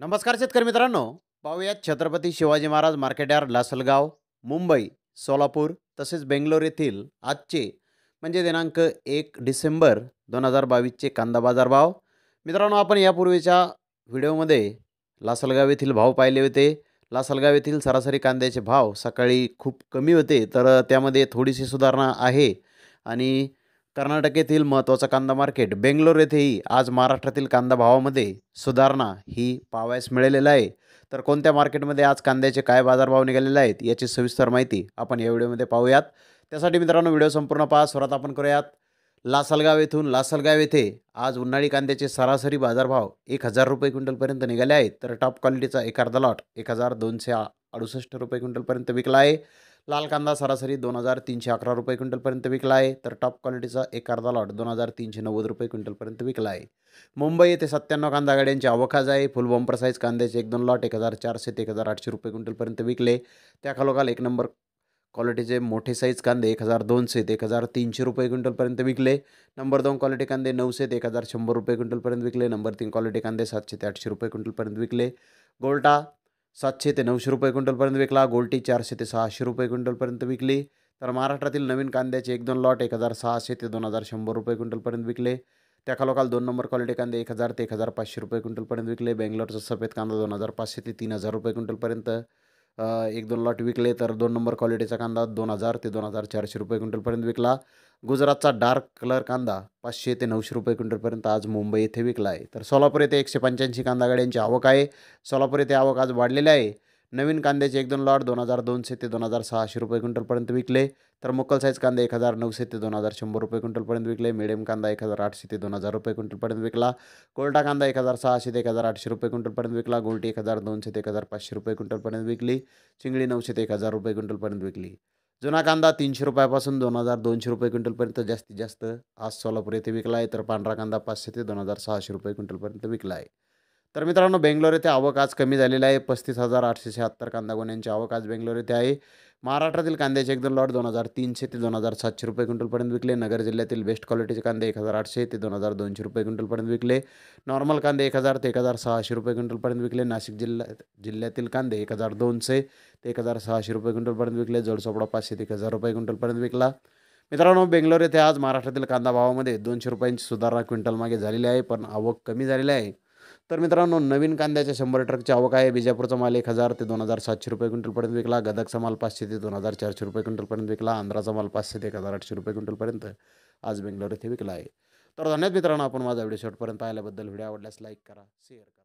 नमस्कार शेतकरी मित्रांनो पाहूयात छत्रपती शिवाजी महाराज मार्केटयार्ड लासलगाव मुंबई सोलापूर तसेच बेंगलोर येथील आजचे म्हणजे दिनांक एक डिसेंबर दोन हजार बावीसचे कांदा बाजार भाव मित्रांनो आपण यापूर्वीच्या व्हिडिओमध्ये लासलगाव येथील भाव पाहिले होते लासलगाव येथील सरासरी कांद्याचे भाव सकाळी खूप कमी होते तर त्यामध्ये थोडीशी सुधारणा आहे आणि कर्नाटक येथील महत्त्वाचा कांदा मार्केट बेंगलोर येथेही आज महाराष्ट्रातील कांदा भावामध्ये सुधारणा ही पावायस मिळालेला आहे तर कोणत्या मार्केटमध्ये आज कांद्याचे काय बाजारभाव निघालेले आहेत याची सविस्तर माहिती आपण या व्हिडिओमध्ये पाहूयात त्यासाठी मित्रांनो व्हिडिओ संपूर्ण पहा सुरुवात आपण करूयात लासलगाव येथून लासलगाव येथे आज उन्हाळी कांद्याचे सरासरी बाजारभाव एक हजार रुपये क्विंटलपर्यंत निघाले आहेत तर टॉप क्वालिटीचा एक अर्धा लॉट एक हजार दोनशे अडुसष्ट रुपये क्विंटलपर्यंत विकला आहे लाल कांदा सरासरी दोन हजार तीनशे अकरा रुपये क्विंटलपर्यंत विकला आहे तर टॉप क्वालिटीचा एक अर्धा लॉट दोन हजार तीनशे नव्वद रुपये क्विंटलपर्यंत विकला आहे मुंबई येथे सत्त्याण्णव कांदा गाड्यांची अवखाज आहे फुल बॉम्पर साईज कांद्याचे एक दोन लॉट एक हजार चारशे ते एक हजार आठशे रुपये क्विंटलपर्यंत विकले त्याखालोखाल एक नंबर क्वालिटीचे मोठे साईज कांदे एक हजार दोनशे ते एक हजार तीनशे रुपये क्विंटलपर्यंत विकले नंबर दोन क्वालिटी कांदे नऊशे ते एक हजार शंभर रुपये क्विंटलपर्यंत विकले नंबर तीन क्वालिटी कांदे सातशे ते आठशे रुपये क्विंटलपर्यंत विकले गोल्टा सातशे ते नऊशे रुपये क्विंटलपर्यंत विकला गोल्टी चारशे ते सहाशे रुपये क्विंटलपर्यंत विकली तर महाराष्ट्रातील नवीन कांद्याचे एक दोन लॉट एक हजार सहाशे ते दोन हजार शंभर रुपये क्विंटलपर्यंत विकले त्या खालोखाल दोन नंबर क्वालिटी कांदे एक हजार ते एक हजार पाचशे रुपये क्विंटलपर्यंत विकले बेंगलोरचा सफेद कांदा दोन हजार पाचशे ते तीन हजार रुपये क्विंटलपर्यंत एक दोन लॉट विकले तर दोन नंबर क्वालिटीचा कांदा दोन हजार ते दोन हजार चारशे रुपये क्विंटलपर्यंत विकला गुजरातचा डार्क कलर कांदा पाचशे ते नऊशे रुपये क्विंटलपर्यंत आज मुंबई येथे विकला आहे तर सोलापूर येथे एकशे पंच्याऐंशी कांदा गाड्यांची आवक आहे सोलापूर येथे आवक आज वाढलेली आहे नवीन कांद्याचे एक दोन लॉट दोन हजार दोनशे ते दोन हजार सहाशे रुपये क्विंटलपर्यंत विकले तर मोकल साईज कांदा एक हजार नऊशे ते दोन हजार शंभर रुपये क्विंटलपर्यंत विकले मिडियम कांदा एक हजार आठशे ते दोन हजार रुपये क्विंटलपर्यंत विकला कोल्टा कांदा एक हजार सहाशे ते एक हजार आठशे रुपये क्विंटलपर्यंत विकला गोल्टी एक हजार दोनशे ते एक हजार पाचशे रुपये क्विंटलपर्यंत विकली चिंगळी नऊशे ते एक हजार रुपये क्विंटलपर्यंत विकली जुना कांदा तीनशे रुपयापासून दोन हजार दोनशे रुपये क्विंटलपर्यंत जास्तीत जास्त आज सोलापूर येथे विकला आहे तर पांढरा कांदा पाचशे ते दोन हजार सहाशे रुपये क्विंटलपर्यंत विकला आहे तर मित्रांनो बेंगलोर येथे आवक आज कमी झालेली आहे पस्तीस हजार आठशे शहात्तर कांदा गोण्यांची आवक आज बेंगलोर येथे आहे महाराष्ट्रातील कांद्याचे एकदम लॉट दोन हजार तीनशे ते दोन हजार सातशे रुपये क्विंटलपर्यंत विकले नगर जिल्ह्यातील बेस्ट क्वालिटीचे कांदे एक हजार आठशे ते दोन हजार दोनशे रुपये क्विंटलपर्यंत विकले नॉर्मल कांदे एक हजार ते एक हजार सहाशे रुपये क्विंटलपर्यंत विकले नाशिक जिल्हा जिल्ह्यातील कांदे एक हजार दोनशे ते एक हजार सहाशे रुपये क्विंटलपर्यंत विकले जोडसोपडा पाचशे ते एक हजार रुपये क्विंटलपर्यंत विकला मित्रांनो बेंगलोर येथे आज महाराष्ट्रातील कांदा भावामध्ये दोनशे रुपयांची सुधारणा क्विंटल मागे झालेली आहे पण आवक कमी झालेली आहे तर मित्रांनो नवीन कांद्याच्या शंभर ट्रकची आवक आहे बिजापूरचा माल एक हजार ते दोन हजार सातशे रुपये क्विंटलपर्यंत विकला गदकचा माल पाचशे ते दोन हजार चारशे रुपये क्विंटलपर्यंत विकला आंध्राचा माल पाचशे ते एक हजार आठशे रुपये क्विंटलपर्यंत आज बेंगलोर इथे विकला आहे तर धन्यवाद मित्रांनो आपण माझा व्हिडिओ शॉटपर्यंत पाहिल्याबद्दल व्हिडिओ आवडल्यास लाईक करा शेअर करा